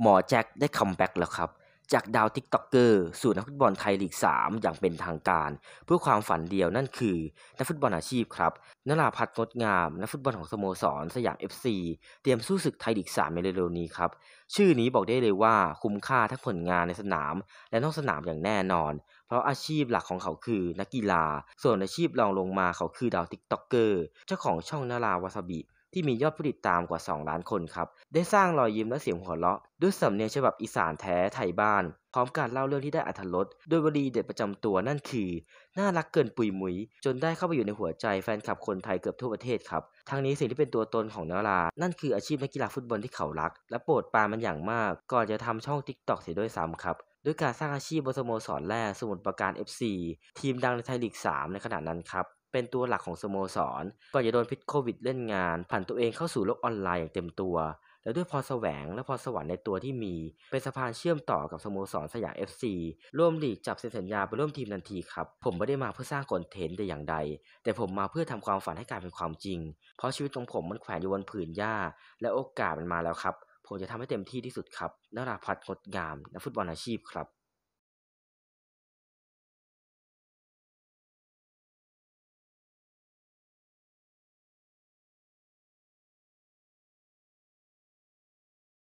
หมอแจ็คได้คัมแบ็กแล้วครับ จากดาวทิกต็อกเกอร์สู่นักฟุตบอลไทยลีก 3 อย่างเป็นทางการ เพื่อความฝันเดียวนั่นคือ นักฟุตบอลอาชีพครับนราพัฒน์งดงาม นักฟุตบอลของสโมสร สยามเอฟซีเตรียมสู้ศึกไทยลีก3ในเร็วๆนี้ครับ ชื่อนี้บอกได้เลยว่าคุ้มค่าทั้งผลงานในสนาม และนอกสนามอย่างแน่นอน เพราะอาชีพหลักของเขาคือนักกีฬา ส่วนอาชีพรองลงมาเขาคือดาวทิกต็อกเกอร์เจ้าของช่องนราวัสบิที่มียอดผู้ติดตามกว่า 2 ล้านคนครับ ได้สร้างรอยยิ้มและเสียงหัวเราะด้วยสำเนียงฉบับอีสานแท้ไทยบ้าน พร้อมการเล่าเรื่องที่ได้อัธรสโดยวลีเด็ดประจำตัวนั่นคือ น่ารักเกินปุยมุย จนได้เข้าไปอยู่ในหัวใจแฟนคลับคนไทยเกือบทั่วประเทศครับทั้งนี้สิ่งที่เป็นตัวตนของนารา นั่นคืออาชีพนักกีฬาฟุตบอลที่เขารักและโปรดปานมันอย่างมากก่อนจะทำช่องทิกตอกเสียด้วยซ้ำครับด้วยการสร้างอาชีพบสโมสรแรกสมุทรปราการ FC ทีมดังในไทยลีก 3 ในขณะนั้นครับเป็นตัวหลักของสโมสรก่อนจะโดนพิษโควิดเล่นงาน ผ่านตัวเองเข้าสู่โลกออนไลน์อย่างเต็มตัว แล้วด้วยพสแสวง และพอสวรรค์ในตัวที่มี เป็นสะพานเชื่อมต่อกับสโมสรสยาม FC ร่วมหลีกจับเซ็นสัญญาไปร่วมทีมทันทีครับ ผมไม่ได้มาเพื่อสร้างคอนเทนต์แต่อย่างใด แต่ผมมาเพื่อทำความฝันให้กลายเป็นความจริง เพราะชีวิตของผมมันแขวนอยู่บนผืนหญ้า และโอกาสมันมาแล้วครับ ผมจะทำให้เต็มที่ที่สุดครับนราพัฒน์งดงามนักฟุตบอลอาชีพครับ